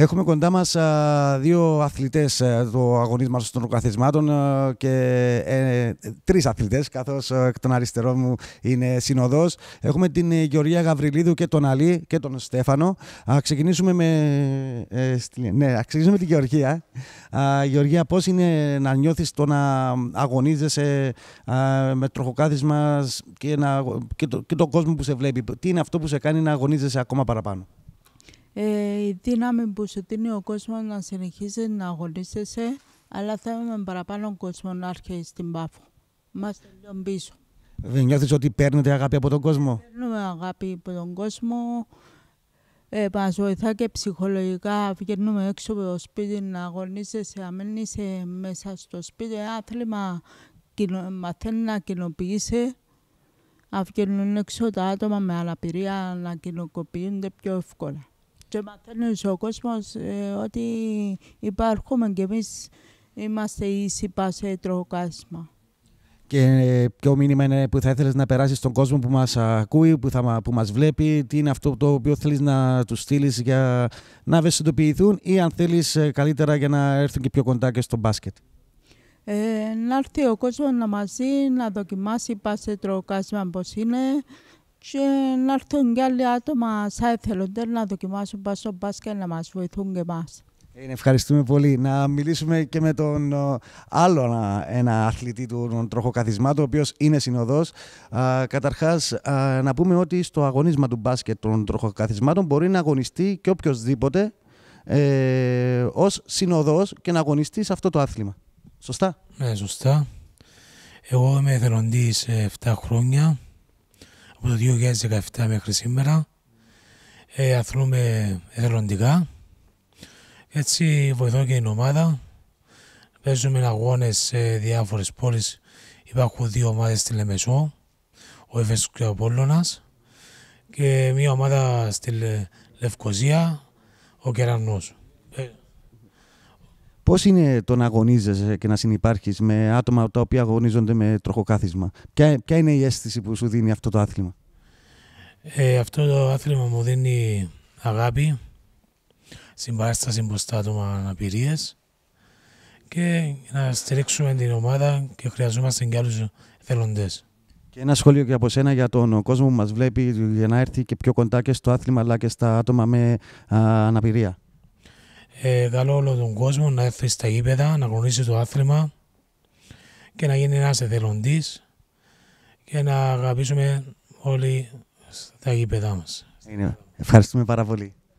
Έχουμε κοντά μας δύο αθλητές του αγωνίσματο των τροχοκάθισμάτων και ε, τρεις αθλητές, καθώς εκ των αριστερών μου είναι συνοδός. Έχουμε την ε, Γεωργία Γαβριλίδου και τον Αλή και τον Στέφανο. Α, ξεκινήσουμε με, ε, ναι, α, ξεκινήσουμε την Γεωργία. Α, Γεωργία, πώς είναι να νιώθεις το να αγωνίζεσαι με τροχοκάθισμα και, και, το, και τον κόσμο που σε βλέπει. Τι είναι αυτό που σε κάνει να αγωνίζεσαι ακόμα παραπάνω ε, η δύναμη που σου δίνει ο κόσμος να συνεχίζει να αγωνίζεσαι, αλλά θέλουμε παραπάνω κόσμο να έρχεται στην πάφο. Μας τελειώνει πίσω. Δεν νιώθεις ότι παίρνετε αγάπη από τον κόσμο. Παίρνουμε αγάπη από τον κόσμο. Ε, μας βοηθά και ψυχολογικά. Βγαίνουμε έξω από το σπίτι να αγωνίζεσαι, να είσαι μέσα στο σπίτι. Ένα άθλημα μαθαίνει να κοινοποιήσει. Αφγαίνουν έξω τα άτομα με αναπηρία να κοινοποιούνται πιο εύκολα και μαθαίνει ο κόσμος ε, ότι υπάρχουμε και εμείς είμαστε ήσυπα σε τροχοκάσμα. Και ε, ποιο μήνυμα είναι που θα ήθελες να περάσεις στον κόσμο που μας ακούει, που, θα, που μας βλέπει, τι είναι αυτό το οποίο θέλεις να τους στείλεις για να ευαισθητοποιηθούν ή αν θέλεις ε, καλύτερα για να έρθουν και πιο κοντά και στο μπάσκετ. Ε, να έρθει ο κόσμος να μαζί, να δοκιμάσει σε τροχοκάσμα πώς είναι, και να έρθουν και άλλοι άτομα σαν εθελοντέρ να δοκιμάσουν πάσο μπάσκετ να μας βοηθούν και εμάς. Ευχαριστούμε πολύ. Να μιλήσουμε και με τον άλλο ένα αθλητή του τροχοκαθισμάτου, ο οποίος είναι συνοδός. Καταρχά, να πούμε ότι στο αγωνίσμα του μπάσκετ των τροχοκαθισμάτων μπορεί να αγωνιστεί και οποιοδήποτε ε, ως συνοδός και να αγωνιστεί σε αυτό το άθλημα. Σωστά. Ναι, σωστά. Εγώ είμαι εθελοντής 7 ε, χρόνια από το 2017 μέχρι σήμερα. Ε, αθλούμε εθελοντικά. Έτσι βοηθώ και την ομάδα. Παίζουμε αγώνες σε διάφορες πόλεις. Υπάρχουν δύο ομάδες στη Λεμεσό, ο Εφέσο και ο και μια ομάδα στη Λευκοζία, ο Κερανός. Πώς είναι το να αγωνίζεσαι και να συνεπάρχεις με άτομα τα οποία αγωνίζονται με τροχοκάθισμα, ποια, ποια είναι η αίσθηση που σου δίνει αυτό το άθλημα, ε, Αυτό το άθλημα μου δίνει αγάπη, συμπάσταση προς τα άτομα αναπηρίες και να στηρίξουμε την ομάδα και χρειαζόμαστε και άλλους εθελοντές. Και ένα σχόλιο και από σένα για τον κόσμο που μας βλέπει για να έρθει και πιο κοντά και στο άθλημα αλλά και στα άτομα με α, αναπηρία ε, όλο τον κόσμο να έρθει στα γήπεδα, να γνωρίσει το άθλημα και να γίνει ένας εθελοντής και να αγαπήσουμε όλοι στα γήπεδά μας. Ευχαριστούμε πάρα πολύ.